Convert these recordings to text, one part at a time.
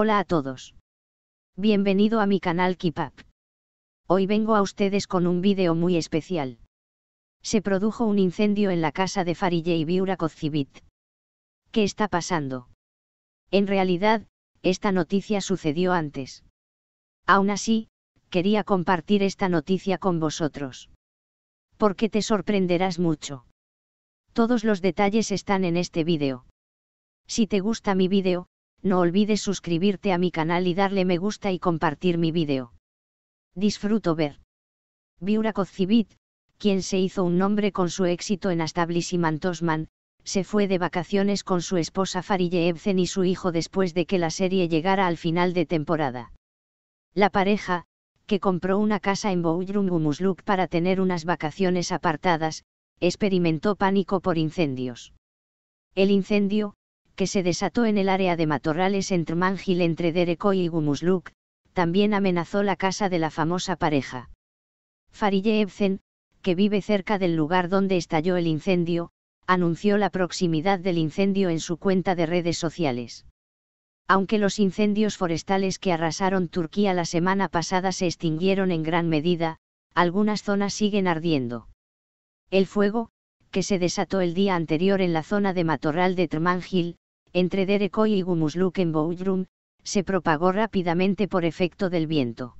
Hola a todos. Bienvenido a mi canal Kipap. Hoy vengo a ustedes con un vídeo muy especial. Se produjo un incendio en la casa de Farille y Biura Kozcivit. ¿Qué está pasando? En realidad, esta noticia sucedió antes. Aún así, quería compartir esta noticia con vosotros. Porque te sorprenderás mucho. Todos los detalles están en este vídeo. Si te gusta mi vídeo, no olvides suscribirte a mi canal y darle me gusta y compartir mi vídeo. Disfruto ver. Biura Kozcivit, quien se hizo un nombre con su éxito en Mantosman, se fue de vacaciones con su esposa Farille Ebzen y su hijo después de que la serie llegara al final de temporada. La pareja, que compró una casa en Boujrungumusluk para tener unas vacaciones apartadas, experimentó pánico por incendios. El incendio, que se desató en el área de matorrales en Mangil entre Derekoy y Gumusluk, también amenazó la casa de la famosa pareja. Farille Evzen, que vive cerca del lugar donde estalló el incendio, anunció la proximidad del incendio en su cuenta de redes sociales. Aunque los incendios forestales que arrasaron Turquía la semana pasada se extinguieron en gran medida, algunas zonas siguen ardiendo. El fuego, que se desató el día anterior en la zona de matorral de Trmangil, entre Derekoy y en Gumuslukenboudrum, se propagó rápidamente por efecto del viento.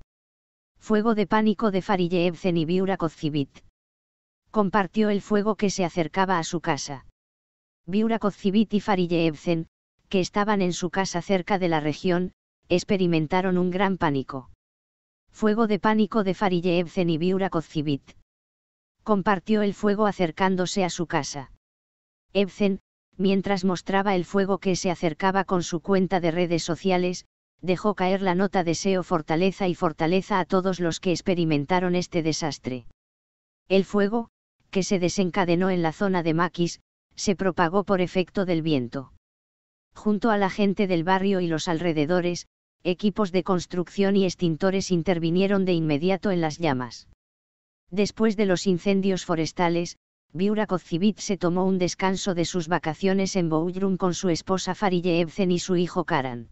Fuego de pánico de Farillevzen y Biura Compartió el fuego que se acercaba a su casa. Biura y Farillevzen, que estaban en su casa cerca de la región, experimentaron un gran pánico. Fuego de pánico de Farillevzen y Biura Compartió el fuego acercándose a su casa mientras mostraba el fuego que se acercaba con su cuenta de redes sociales, dejó caer la nota deseo fortaleza y fortaleza a todos los que experimentaron este desastre. El fuego, que se desencadenó en la zona de Maquis, se propagó por efecto del viento. Junto a la gente del barrio y los alrededores, equipos de construcción y extintores intervinieron de inmediato en las llamas. Después de los incendios forestales, Viura kozibit se tomó un descanso de sus vacaciones en Bouldrum con su esposa Farille y su hijo Karan.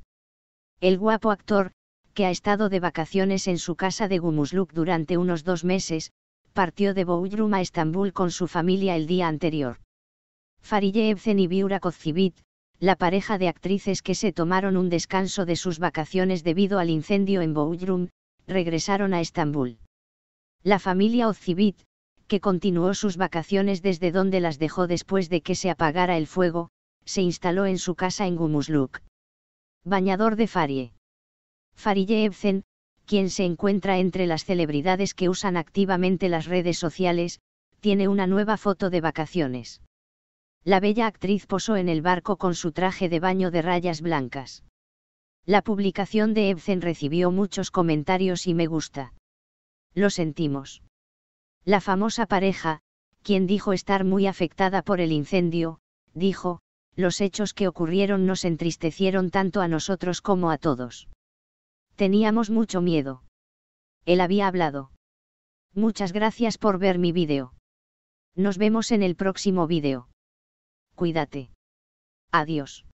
El guapo actor, que ha estado de vacaciones en su casa de Gumusluk durante unos dos meses, partió de Bouldrum a Estambul con su familia el día anterior. Farille y Viura Kozcivit, la pareja de actrices que se tomaron un descanso de sus vacaciones debido al incendio en Bouldrum, regresaron a Estambul. La familia Ozcivit que continuó sus vacaciones desde donde las dejó después de que se apagara el fuego, se instaló en su casa en Gumusluk. Bañador de Farie. Farie Ebsen, quien se encuentra entre las celebridades que usan activamente las redes sociales, tiene una nueva foto de vacaciones. La bella actriz posó en el barco con su traje de baño de rayas blancas. La publicación de Ebsen recibió muchos comentarios y me gusta. Lo sentimos. La famosa pareja, quien dijo estar muy afectada por el incendio, dijo, los hechos que ocurrieron nos entristecieron tanto a nosotros como a todos. Teníamos mucho miedo. Él había hablado. Muchas gracias por ver mi vídeo. Nos vemos en el próximo vídeo. Cuídate. Adiós.